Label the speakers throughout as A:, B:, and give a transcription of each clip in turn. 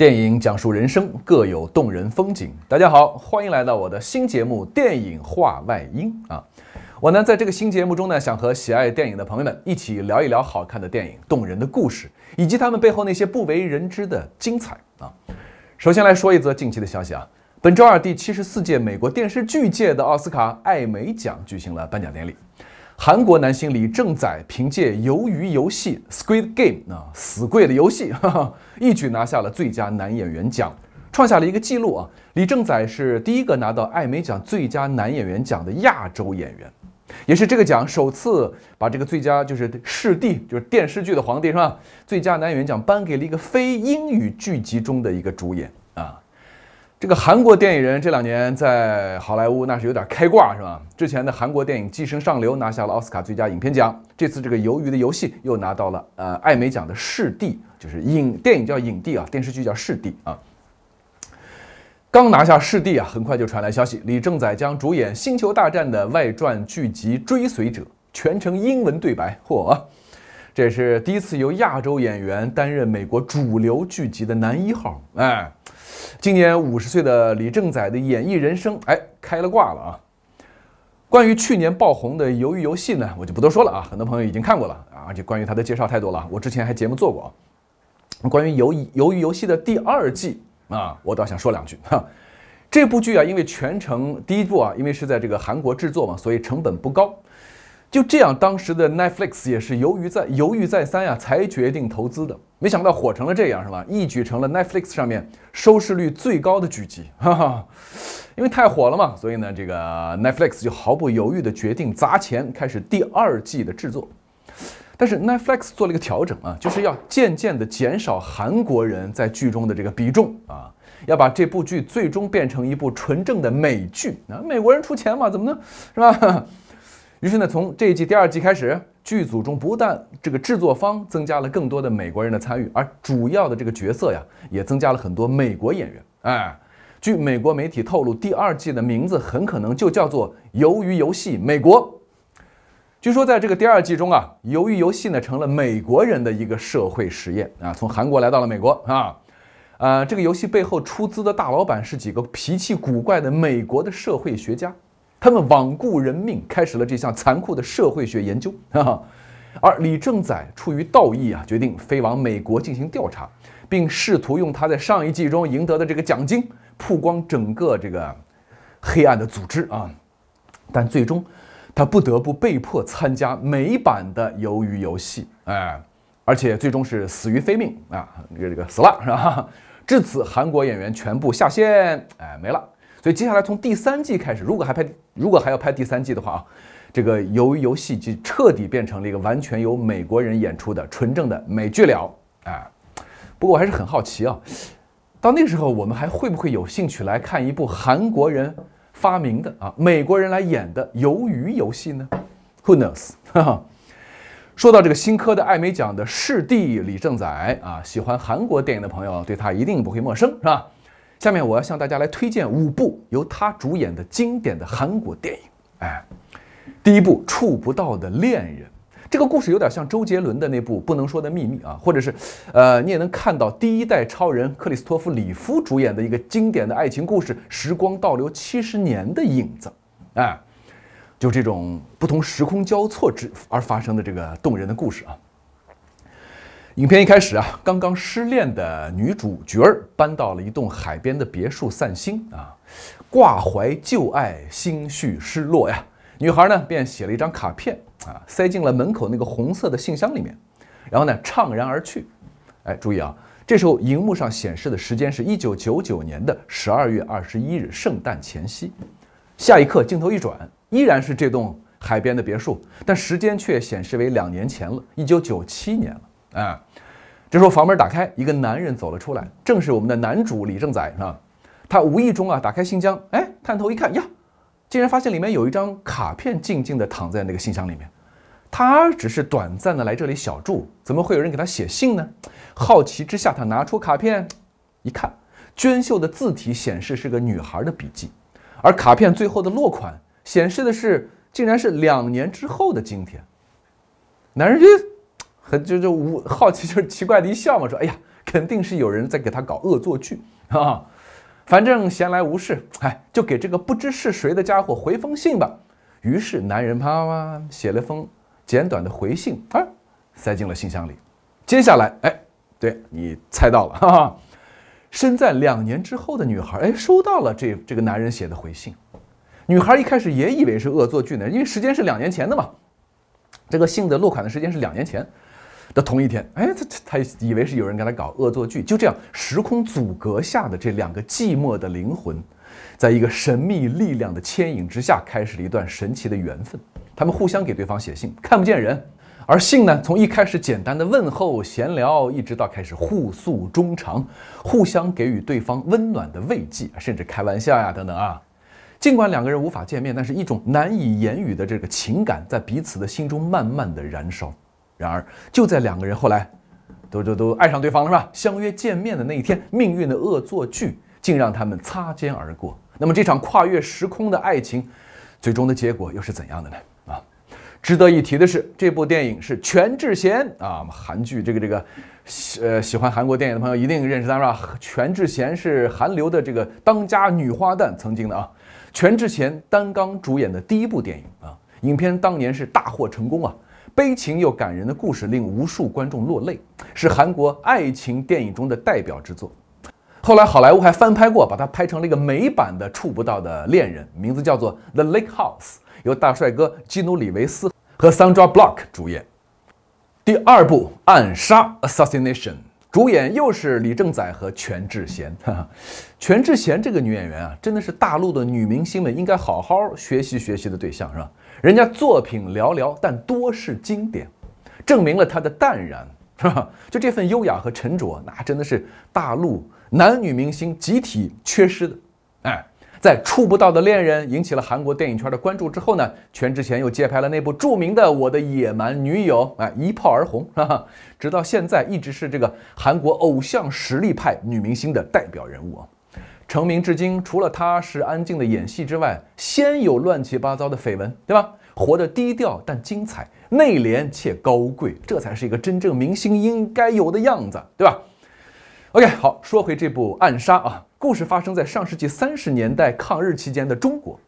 A: 电影讲述人生，各有动人风景。大家好，欢迎来到我的新节目《电影话外音》啊！我呢，在这个新节目中呢，想和喜爱电影的朋友们一起聊一聊好看的电影、动人的故事，以及他们背后那些不为人知的精彩啊！首先来说一则近期的消息啊，本周二第七十四届美国电视剧界的奥斯卡艾美奖举行了颁奖典礼。韩国男星李正载凭借《鱿鱼游戏》（Squid Game） 啊，死贵的游戏，一举拿下了最佳男演员奖，创下了一个记录啊！李正载是第一个拿到艾美奖最佳男演员奖的亚洲演员，也是这个奖首次把这个最佳就是视帝，就是电视剧的皇帝是吧？最佳男演员奖颁给了一个非英语剧集中的一个主演啊。这个韩国电影人这两年在好莱坞那是有点开挂，是吧？之前的韩国电影《寄生上流》拿下了奥斯卡最佳影片奖，这次这个《鱿鱼的游戏》又拿到了呃艾美奖的视帝，就是影电影叫影帝啊，电视剧叫视帝啊。刚拿下视帝啊，很快就传来消息，李正宰将主演《星球大战》的外传剧集《追随者》，全程英文对白，嚯！这是第一次由亚洲演员担任美国主流剧集的男一号，哎，今年五十岁的李正宰的演艺人生，哎，开了挂了啊！关于去年爆红的《鱿鱼游戏》呢，我就不多说了啊，很多朋友已经看过了啊，而且关于他的介绍太多了，我之前还节目做过啊。关于《鱿鱼鱿鱼游戏》的第二季啊，我倒想说两句哈，这部剧啊，因为全程第一部啊，因为是在这个韩国制作嘛，所以成本不高。就这样，当时的 Netflix 也是犹豫在犹豫再三呀，才决定投资的。没想到火成了这样，是吧？一举成了 Netflix 上面收视率最高的剧集，哈哈，因为太火了嘛，所以呢，这个 Netflix 就毫不犹豫地决定砸钱，开始第二季的制作。但是 Netflix 做了一个调整啊，就是要渐渐地减少韩国人在剧中的这个比重啊，要把这部剧最终变成一部纯正的美剧。那美国人出钱嘛，怎么能是吧？于是呢，从这一季第二季开始，剧组中不但这个制作方增加了更多的美国人的参与，而主要的这个角色呀，也增加了很多美国演员。哎，据美国媒体透露，第二季的名字很可能就叫做《鱿鱼游戏》美国。据说在这个第二季中啊，《鱿鱼游戏》呢成了美国人的一个社会实验啊，从韩国来到了美国啊。呃，这个游戏背后出资的大老板是几个脾气古怪的美国的社会学家。他们罔顾人命，开始了这项残酷的社会学研究。而李正载出于道义啊，决定飞往美国进行调查，并试图用他在上一季中赢得的这个奖金，曝光整个这个黑暗的组织啊。但最终，他不得不被迫参加美版的鱿鱼游戏，哎，而且最终是死于非命啊，这个死了是吧？至此，韩国演员全部下线，哎，没了。所以接下来从第三季开始，如果还拍，如果还要拍第三季的话啊，这个由于游戏就彻底变成了一个完全由美国人演出的纯正的美剧了啊。不过我还是很好奇啊，到那个时候我们还会不会有兴趣来看一部韩国人发明的啊美国人来演的鱿鱼游戏呢？Who knows？哈，说到这个新科的艾美奖的视帝李正宰啊，喜欢韩国电影的朋友对他一定不会陌生，是吧？下面我要向大家来推荐五部由他主演的经典的韩国电影。哎，第一部《触不到的恋人》，这个故事有点像周杰伦的那部《不能说的秘密》啊，或者是，呃，你也能看到第一代超人克里斯托弗里夫主演的一个经典的爱情故事《时光倒流七十年》的影子。哎，就这种不同时空交错之而发生的这个动人的故事啊。影片一开始啊，刚刚失恋的女主角儿搬到了一栋海边的别墅散心啊，挂怀旧爱，心绪失落呀。女孩呢便写了一张卡片啊，塞进了门口那个红色的信箱里面，然后呢怅然而去。哎，注意啊，这时候荧幕上显示的时间是一九九九年的十二月二十一日，圣诞前夕。下一刻镜头一转，依然是这栋海边的别墅，但时间却显示为两年前了，一九九七年了。啊！这时候房门打开，一个男人走了出来，正是我们的男主李正宰，是吧？他无意中啊打开信箱，哎，探头一看，呀，竟然发现里面有一张卡片静静地躺在那个信箱里面。他只是短暂的来这里小住，怎么会有人给他写信呢？好奇之下，他拿出卡片一看，娟秀的字体显示是个女孩的笔迹，而卡片最后的落款显示的是，竟然是两年之后的今天。男人就。他就就无好奇，就是奇怪的一笑嘛，说：“哎呀，肯定是有人在给他搞恶作剧啊！反正闲来无事，哎，就给这个不知是谁的家伙回封信吧。”于是男人啪啪啪写了封简短的回信，啊，塞进了信箱里。接下来，哎，对你猜到了，哈，身在两年之后的女孩，哎，收到了这这个男人写的回信。女孩一开始也以为是恶作剧呢，因为时间是两年前的嘛，这个信的落款的时间是两年前。的同一天，哎，他他他以为是有人跟他搞恶作剧。就这样，时空阻隔下的这两个寂寞的灵魂，在一个神秘力量的牵引之下，开始了一段神奇的缘分。他们互相给对方写信，看不见人，而信呢，从一开始简单的问候、闲聊，一直到开始互诉衷肠，互相给予对方温暖的慰藉，甚至开玩笑呀等等啊。尽管两个人无法见面，但是一种难以言语的这个情感在彼此的心中慢慢的燃烧。然而，就在两个人后来都都都爱上对方了，是吧？相约见面的那一天，命运的恶作剧竟让他们擦肩而过。那么，这场跨越时空的爱情，最终的结果又是怎样的呢？啊，值得一提的是，这部电影是全智贤啊，韩剧这个这个，喜呃喜欢韩国电影的朋友一定认识他是吧？全智贤是韩流的这个当家女花旦，曾经的啊，全智贤担纲主演的第一部电影啊，影片当年是大获成功啊。悲情又感人的故事令无数观众落泪，是韩国爱情电影中的代表之作。后来好莱坞还翻拍过，把它拍成了一个美版的《触不到的恋人》，名字叫做《The Lake House》，由大帅哥基努·里维斯和 Sandra Block 主演。第二部《暗杀》（Assassination）。主演又是李正载和全智贤，全智贤这个女演员啊，真的是大陆的女明星们应该好好学习学习的对象，是吧？人家作品寥寥，但多是经典，证明了她的淡然，是吧？就这份优雅和沉着，那真的是大陆男女明星集体缺失的，哎。在触不到的恋人引起了韩国电影圈的关注之后呢，全智贤又接拍了那部著名的《我的野蛮女友》，啊，一炮而红，哈哈，直到现在一直是这个韩国偶像实力派女明星的代表人物啊。成名至今，除了她是安静的演戏之外，先有乱七八糟的绯闻，对吧？活得低调但精彩，内敛且高贵，这才是一个真正明星应该有的样子，对吧？OK，好，说回这部暗杀啊。故事发生在上世纪三十年代抗日期间的中国，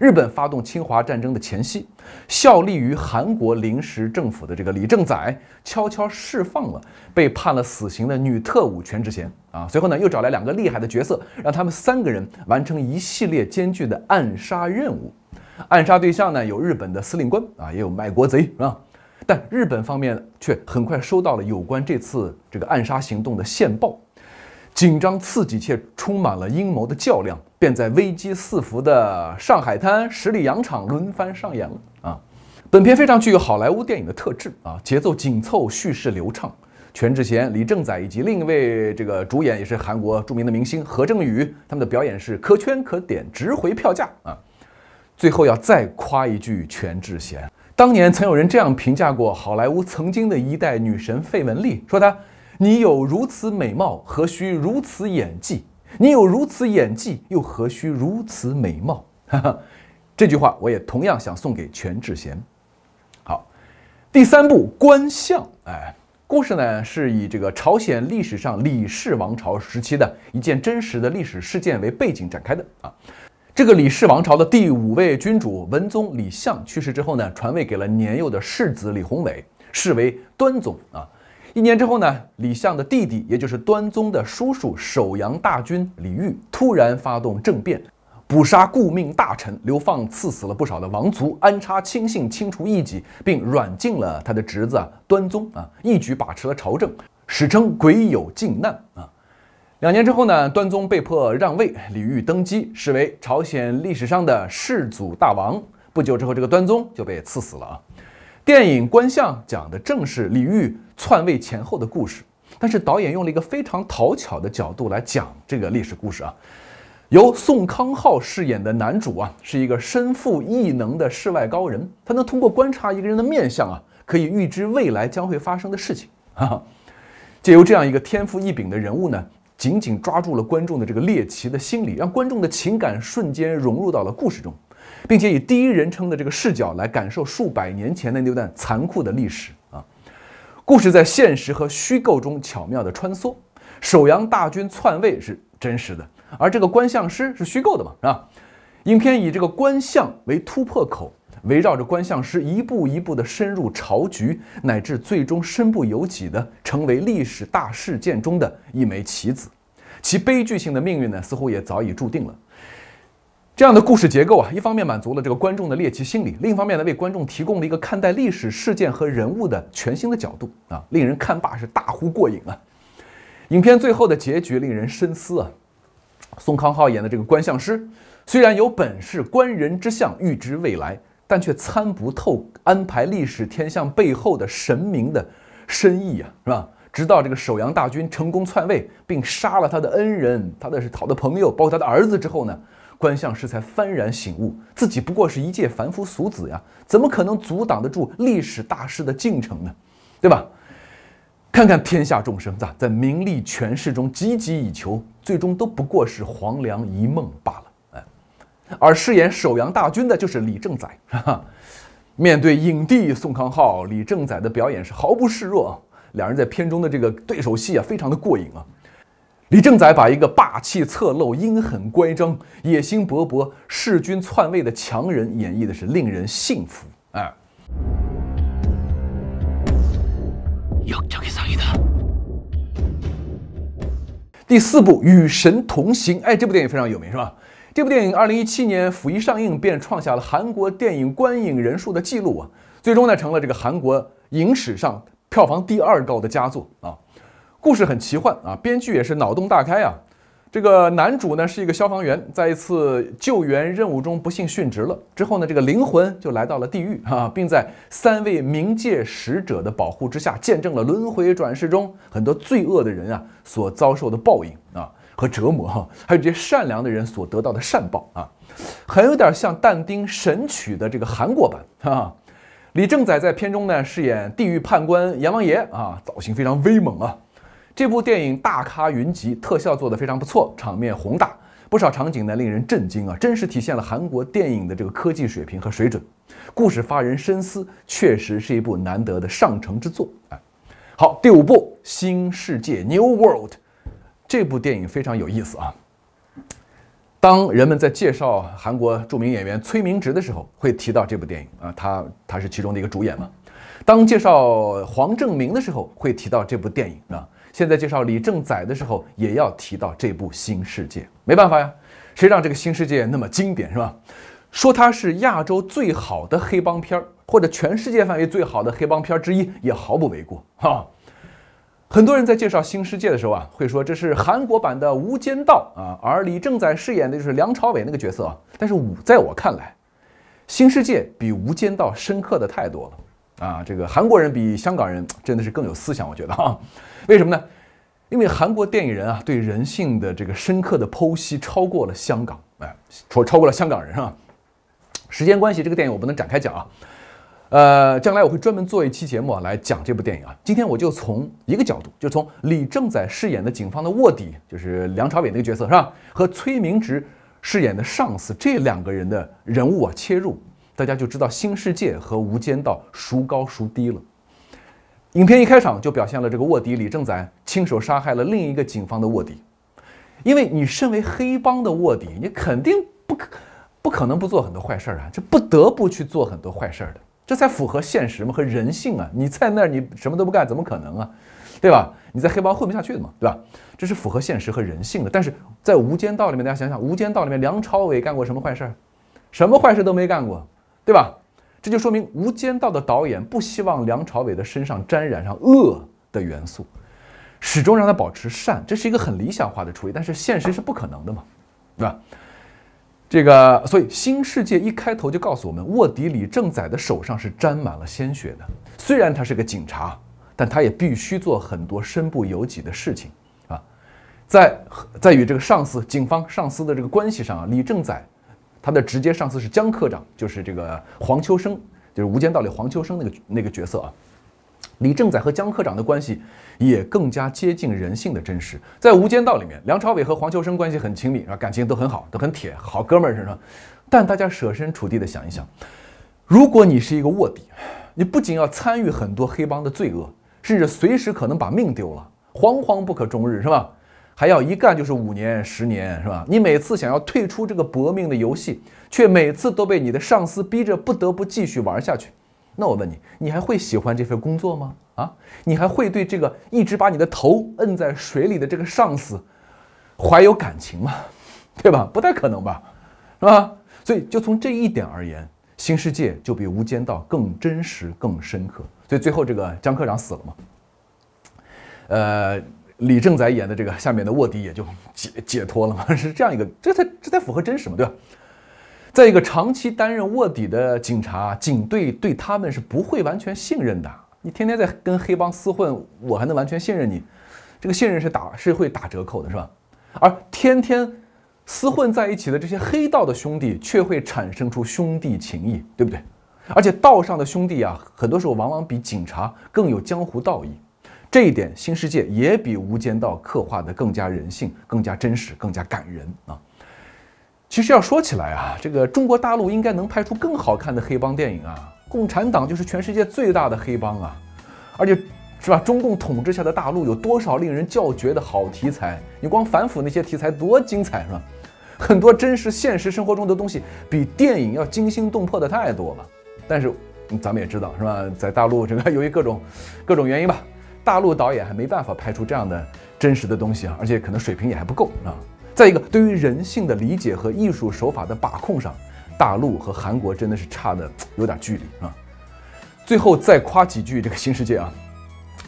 A: 日本发动侵华战争的前夕，效力于韩国临时政府的这个李正宰悄悄释放了被判了死刑的女特务全智贤啊，随后呢又找来两个厉害的角色，让他们三个人完成一系列艰巨的暗杀任务。暗杀对象呢有日本的司令官啊，也有卖国贼啊，但日本方面却很快收到了有关这次这个暗杀行动的线报。紧张刺激且充满了阴谋的较量，便在危机四伏的上海滩十里洋场轮番上演了啊！本片非常具有好莱坞电影的特质啊，节奏紧凑，叙事流畅。全智贤、李正宰以及另一位这个主演也是韩国著名的明星何正宇，他们的表演是可圈可点，值回票价啊！最后要再夸一句全智贤，当年曾有人这样评价过好莱坞曾经的一代女神费雯丽，说她。你有如此美貌，何须如此演技？你有如此演技，又何须如此美貌？哈哈，这句话我也同样想送给全智贤。好，第三部《观相》哎，故事呢是以这个朝鲜历史上李氏王朝时期的一件真实的历史事件为背景展开的啊。这个李氏王朝的第五位君主文宗李相去世之后呢，传位给了年幼的世子李宏伟，是为端宗啊。一年之后呢，李相的弟弟，也就是端宗的叔叔，首阳大君李煜，突然发动政变，捕杀顾命大臣，流放、赐死了不少的王族，安插亲信，清除异己，并软禁了他的侄子端宗啊，一举把持了朝政，史称“鬼酉靖难”啊。两年之后呢，端宗被迫让位，李煜登基，视为朝鲜历史上的世祖大王。不久之后，这个端宗就被赐死了啊。电影《观象》讲的正是李煜篡位前后的故事，但是导演用了一个非常讨巧的角度来讲这个历史故事啊。由宋康昊饰演的男主啊，是一个身负异能的世外高人，他能通过观察一个人的面相啊，可以预知未来将会发生的事情啊。借由这样一个天赋异禀的人物呢，紧紧抓住了观众的这个猎奇的心理，让观众的情感瞬间融入到了故事中。并且以第一人称的这个视角来感受数百年前的那段残酷的历史啊，故事在现实和虚构中巧妙的穿梭，首阳大军篡位是真实的，而这个观象师是虚构的嘛，是吧？影片以这个观象为突破口，围绕着观象师一步一步的深入朝局，乃至最终身不由己的成为历史大事件中的一枚棋子，其悲剧性的命运呢，似乎也早已注定了。这样的故事结构啊，一方面满足了这个观众的猎奇心理，另一方面呢，为观众提供了一个看待历史事件和人物的全新的角度啊，令人看罢是大呼过瘾啊。影片最后的结局令人深思啊。宋康昊演的这个观相师，虽然有本事观人之相、预知未来，但却参不透安排历史天象背后的神明的深意啊，是吧？直到这个首阳大军成功篡位，并杀了他的恩人、他的是好的朋友，包括他的儿子之后呢？观相师才幡然醒悟，自己不过是一介凡夫俗子呀，怎么可能阻挡得住历史大势的进程呢？对吧？看看天下众生，咋在名利权势中汲汲以求，最终都不过是黄粱一梦罢了。哎，而饰演首阳大军的就是李正宰。面对影帝宋康昊，李正宰的表演是毫不示弱，两人在片中的这个对手戏啊，非常的过瘾啊。李正宰把一个霸气侧漏、阴狠乖张、野心勃勃、弑君篡位的强人演绎的是令人信服。哎，第四部《与神同行》哎，这部电影非常有名，是吧？这部电影二零一七年甫一上映便创下了韩国电影观影人数的记录啊，最终呢成了这个韩国影史上票房第二高的佳作啊。故事很奇幻啊，编剧也是脑洞大开啊。这个男主呢是一个消防员，在一次救援任务中不幸殉职了。之后呢，这个灵魂就来到了地狱啊，并在三位冥界使者的保护之下，见证了轮回转世中很多罪恶的人啊所遭受的报应啊和折磨哈，还有这些善良的人所得到的善报啊，很有点像但丁《神曲》的这个韩国版啊。李正宰在片中呢饰演地狱判官阎王爷啊，造型非常威猛啊。这部电影大咖云集，特效做得非常不错，场面宏大，不少场景呢令人震惊啊！真实体现了韩国电影的这个科技水平和水准。故事发人深思，确实是一部难得的上乘之作啊。好，第五部《新世界》New World，这部电影非常有意思啊。当人们在介绍韩国著名演员崔明植的时候，会提到这部电影啊，他他是其中的一个主演嘛。当介绍黄正明的时候，会提到这部电影啊。现在介绍李正宰的时候，也要提到这部《新世界》。没办法呀，谁让这个《新世界》那么经典，是吧？说它是亚洲最好的黑帮片儿，或者全世界范围最好的黑帮片儿之一，也毫不为过哈。很多人在介绍《新世界》的时候啊，会说这是韩国版的《无间道》啊，而李正宰饰演的就是梁朝伟那个角色。但是在我看来，《新世界》比《无间道》深刻的太多了啊！这个韩国人比香港人真的是更有思想，我觉得哈。为什么呢？因为韩国电影人啊，对人性的这个深刻的剖析超过了香港，哎，超超过了香港人啊。时间关系，这个电影我不能展开讲啊。呃，将来我会专门做一期节目啊，来讲这部电影啊。今天我就从一个角度，就从李政宰饰演的警方的卧底，就是梁朝伟那个角色是吧，和崔明植饰演的上司这两个人的人物啊切入，大家就知道《新世界》和《无间道》孰高孰低了。影片一开场就表现了这个卧底李正载亲手杀害了另一个警方的卧底，因为你身为黑帮的卧底，你肯定不可不可能不做很多坏事儿啊，这不得不去做很多坏事儿的，这才符合现实嘛和人性啊！你在那儿你什么都不干，怎么可能啊？对吧？你在黑帮混不下去的嘛，对吧？这是符合现实和人性的。但是在《无间道》里面，大家想想，《无间道》里面梁朝伟干过什么坏事儿？什么坏事都没干过，对吧？这就说明《无间道》的导演不希望梁朝伟的身上沾染上恶的元素，始终让他保持善，这是一个很理想化的处理。但是现实是不可能的嘛，对吧？这个，所以《新世界》一开头就告诉我们，卧底李正宰的手上是沾满了鲜血的。虽然他是个警察，但他也必须做很多身不由己的事情啊。在在与这个上司、警方上司的这个关系上啊，李正宰他的直接上司是姜科长，就是这个黄秋生，就是《无间道》里黄秋生那个那个角色啊。李正宰和姜科长的关系也更加接近人性的真实。在《无间道》里面，梁朝伟和黄秋生关系很亲密，啊，感情都很好，都很铁，好哥们儿是吧？但大家设身处地的想一想，如果你是一个卧底，你不仅要参与很多黑帮的罪恶，甚至随时可能把命丢了，惶惶不可终日，是吧？还要一干就是五年、十年，是吧？你每次想要退出这个搏命的游戏，却每次都被你的上司逼着不得不继续玩下去。那我问你，你还会喜欢这份工作吗？啊，你还会对这个一直把你的头摁在水里的这个上司怀有感情吗？对吧？不太可能吧，是吧？所以，就从这一点而言，《新世界》就比《无间道》更真实、更深刻。所以最后，这个江科长死了嘛？呃。李政宰演的这个下面的卧底也就解解脱了嘛，是这样一个，这才这才符合真实嘛，对吧？再一个，长期担任卧底的警察警队对他们是不会完全信任的。你天天在跟黑帮厮混，我还能完全信任你？这个信任是打是会打折扣的，是吧？而天天厮混在一起的这些黑道的兄弟，却会产生出兄弟情谊，对不对？而且道上的兄弟啊，很多时候往往比警察更有江湖道义。这一点，新世界也比《无间道》刻画的更加人性、更加真实、更加感人啊！其实要说起来啊，这个中国大陆应该能拍出更好看的黑帮电影啊。共产党就是全世界最大的黑帮啊，而且是吧？中共统治下的大陆有多少令人叫绝的好题材？你光反腐那些题材多精彩，是吧？很多真实现实生活中的东西比电影要惊心动魄的太多了。但是咱们也知道，是吧？在大陆这个由于各种各种原因吧。大陆导演还没办法拍出这样的真实的东西啊，而且可能水平也还不够啊。再一个，对于人性的理解和艺术手法的把控上，大陆和韩国真的是差的有点距离啊。最后再夸几句这个新世界啊，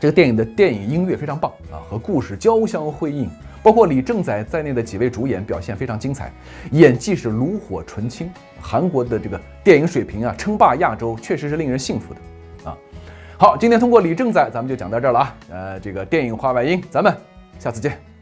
A: 这个电影的电影音乐非常棒啊，和故事交相辉映。包括李正载在内的几位主演表现非常精彩，演技是炉火纯青。韩国的这个电影水平啊，称霸亚洲确实是令人信服的。好，今天通过李正仔，咱们就讲到这儿了啊。呃，这个电影话外音，咱们下次见。